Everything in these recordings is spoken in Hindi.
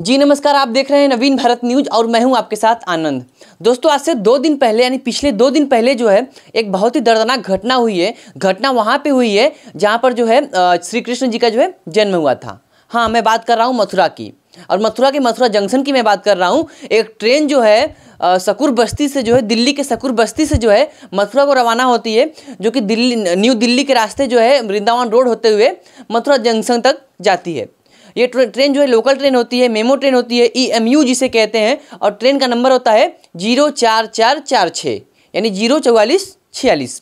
जी नमस्कार आप देख रहे हैं नवीन भारत न्यूज और मैं हूं आपके साथ आनंद दोस्तों आज से दो दिन पहले यानी पिछले दो दिन पहले जो है एक बहुत ही दर्दनाक घटना हुई है घटना वहां पे हुई है जहां पर जो है श्री कृष्ण जी का जो है जन्म हुआ था हाँ मैं बात कर रहा हूँ मथुरा की और मथुरा के मथुरा जंक्शन की मैं बात कर रहा हूँ एक ट्रेन जो है सकुर बस्ती से जो है दिल्ली के सकुर बस्ती से जो है मथुरा को रवाना होती है जो कि दिल्ली न्यू दिल्ली के रास्ते जो है वृंदावन रोड होते हुए मथुरा जंक्शन तक जाती है ये ट्रेन जो है लोकल ट्रेन होती है मेमो ट्रेन होती है ई एम यू जिसे कहते हैं और ट्रेन का नंबर होता है जीरो चार चार चार छः यानी जीरो चौवालीस छियालीस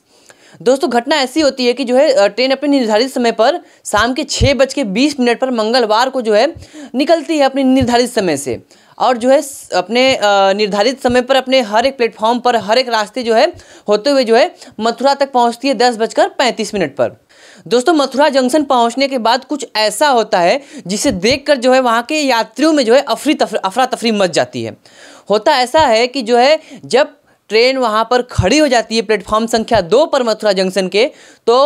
दोस्तों घटना ऐसी होती है कि जो है ट्रेन अपने निर्धारित समय पर शाम के छः बज के बीस मिनट पर मंगलवार को जो है निकलती है अपने निर्धारित समय से और जो है अपने निर्धारित समय पर अपने हर एक प्लेटफॉर्म पर हर एक रास्ते जो है होते हुए जो है मथुरा तक पहुंचती है दस बजकर पैंतीस मिनट पर दोस्तों मथुरा जंक्शन पहुंचने के बाद कुछ ऐसा होता है जिसे देखकर जो है वहाँ के यात्रियों में जो है अफरी तफरी अफरा तफरी मच जाती है होता ऐसा है कि जो है जब ट्रेन वहाँ पर खड़ी हो जाती है प्लेटफॉर्म संख्या दो पर मथुरा जंक्शन के तो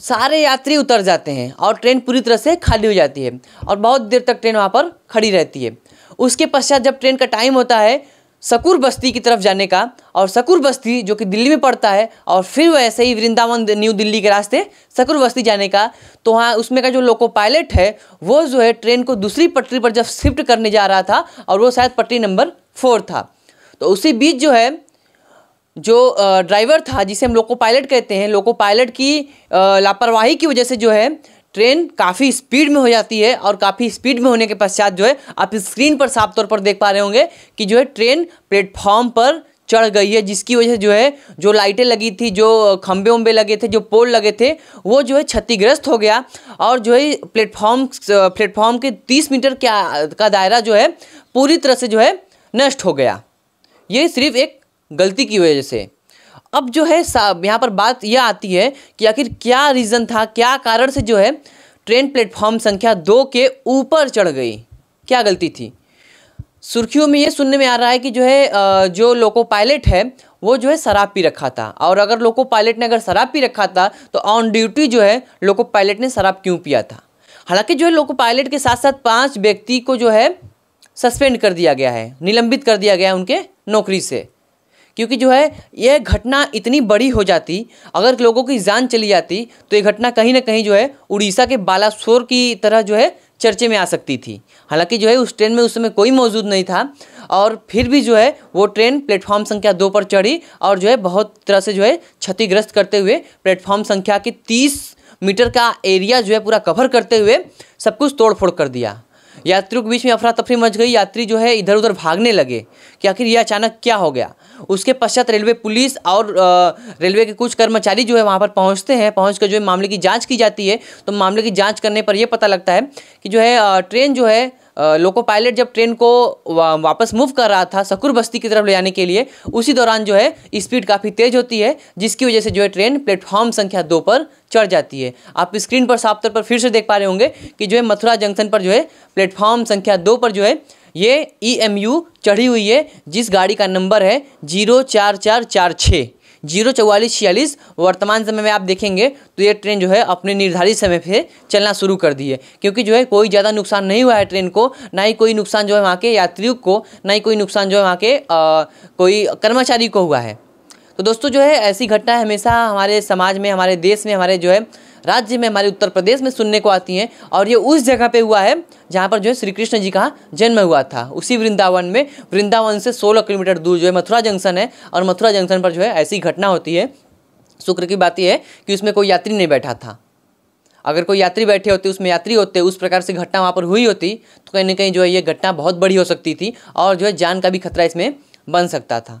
सारे यात्री उतर जाते हैं और ट्रेन पूरी तरह से खाली हो जाती है और बहुत देर तक ट्रेन वहाँ पर खड़ी रहती है उसके पश्चात जब ट्रेन का टाइम होता है सकूर बस्ती की तरफ जाने का और सकुर बस्ती जो कि दिल्ली में पड़ता है और फिर वैसे ही वृंदावन न्यू दिल्ली के रास्ते सकुर बस्ती जाने का तो वहाँ उसमें का जो लोको पायलट है वो जो है ट्रेन को दूसरी पटरी पर जब शिफ्ट करने जा रहा था और वो शायद पटरी नंबर फोर था तो उसी बीच जो है जो ड्राइवर था जिसे हम लोको पायलट कहते हैं लोको पायलट की लापरवाही की वजह से जो है ट्रेन काफ़ी स्पीड में हो जाती है और काफ़ी स्पीड में होने के पश्चात जो है आप स्क्रीन पर साफ तौर पर देख पा रहे होंगे कि जो है ट्रेन प्लेटफॉर्म पर चढ़ गई है जिसकी वजह से जो है जो लाइटें लगी थी जो खम्बे उम्बे लगे थे जो पोल लगे थे वो जो है क्षतिग्रस्त हो गया और जो है प्लेटफॉर्म प्लेटफॉर्म के तीस मीटर का दायरा जो है पूरी तरह से जो है नष्ट हो गया ये सिर्फ एक गलती की वजह से अब जो है यहाँ पर बात यह आती है कि आखिर क्या रीज़न था क्या कारण से जो है ट्रेन प्लेटफॉर्म संख्या दो के ऊपर चढ़ गई क्या गलती थी सुर्खियों में ये सुनने में आ रहा है कि जो है जो लोको पायलट है वो जो है शराब पी रखा था और अगर लोको पायलट ने अगर शराब पी रखा था तो ऑन ड्यूटी जो है लोको पायलट ने शराब क्यों पिया था हालांकि जो है लोको पायलट के साथ साथ पांच व्यक्ति को जो है सस्पेंड कर दिया गया है निलंबित कर दिया गया है उनके नौकरी से क्योंकि जो है यह घटना इतनी बड़ी हो जाती अगर लोगों की जान चली जाती तो ये घटना कहीं ना कहीं जो है उड़ीसा के बालासोर की तरह जो है चर्चे में आ सकती थी हालांकि जो है उस ट्रेन में उस समय कोई मौजूद नहीं था और फिर भी जो है वो ट्रेन प्लेटफॉर्म संख्या दो पर चढ़ी और जो है बहुत तरह से जो है क्षतिग्रस्त करते हुए प्लेटफॉर्म संख्या की तीस मीटर का एरिया जो है पूरा कवर करते हुए सब कुछ तोड़फोड़ कर दिया यात्रियों के बीच में अफरा तफरी मच गई यात्री जो है इधर उधर भागने लगे कि आखिर यह अचानक क्या हो गया उसके पश्चात रेलवे पुलिस और रेलवे के कुछ कर्मचारी जो है वहाँ पर पहुँचते हैं पहुँच कर जो है मामले की जाँच की जाती है तो मामले की जाँच करने पर यह पता लगता है कि जो है ट्रेन जो है लोको पायलट जब ट्रेन को वा, वापस मूव कर रहा था सकुर बस्ती की तरफ ले जाने के लिए उसी दौरान जो है स्पीड काफ़ी तेज़ होती है जिसकी वजह से जो है ट्रेन प्लेटफॉर्म संख्या दो पर चढ़ जाती है आप स्क्रीन पर साफ तौर पर फिर से देख पा रहे होंगे कि जो है मथुरा जंक्शन पर जो है प्लेटफॉर्म संख्या दो पर जो है ये ई e चढ़ी हुई है जिस गाड़ी का नंबर है जीरो चार चार चार छः जीरो चौवालीस छियालीस वर्तमान समय में आप देखेंगे तो ये ट्रेन जो है अपने निर्धारित समय पर चलना शुरू कर दी है क्योंकि जो है कोई ज़्यादा नुकसान नहीं हुआ है ट्रेन को ना ही कोई नुकसान जो है वहाँ के यात्रियों को ना ही कोई नुकसान जो है वहाँ के कोई कर्मचारी को हुआ है तो दोस्तों जो है ऐसी घटनाएं हमेशा हमारे समाज में हमारे देश में हमारे जो है राज्य में हमारे उत्तर प्रदेश में सुनने को आती हैं और ये उस जगह पे हुआ है जहाँ पर जो है श्री कृष्ण जी का जन्म हुआ था उसी वृंदावन में वृंदावन से सोलह किलोमीटर दूर जो है मथुरा जंक्शन है और मथुरा जंक्शन पर जो है ऐसी घटना होती है शुक्र की बात यह है कि उसमें कोई यात्री नहीं बैठा था अगर कोई यात्री बैठे होते उसमें यात्री होते उस प्रकार से घटना वहाँ पर हुई होती तो कहीं ना कहीं जो है ये घटना बहुत बड़ी हो सकती थी और जो है जान का भी खतरा इसमें बन सकता था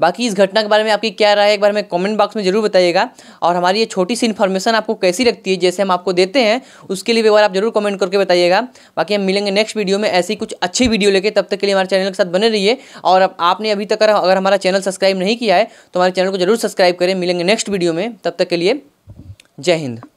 बाकी इस घटना के बारे में आपकी क्या राय है एक बार हमें कमेंट बॉक्स में जरूर बताइएगा और हमारी ये छोटी सी इन्फॉर्मेशन आपको कैसी लगती है जैसे हम आपको देते हैं उसके लिए व्यवहार बार आप जरूर कमेंट करके बताइएगा बाकी हम मिलेंगे नेक्स्ट वीडियो में ऐसी कुछ अच्छी वीडियो लेके तब तक के लिए हमारे चैनल के साथ बने रहिए और आपने अभी तक अगर हमारा चैनल सब्सक्राइब नहीं किया है तो हमारे चैनल को जरूर सब्सक्राइब करें मिलेंगे नेक्स्ट वीडियो में तब तक के लिए जय हिंद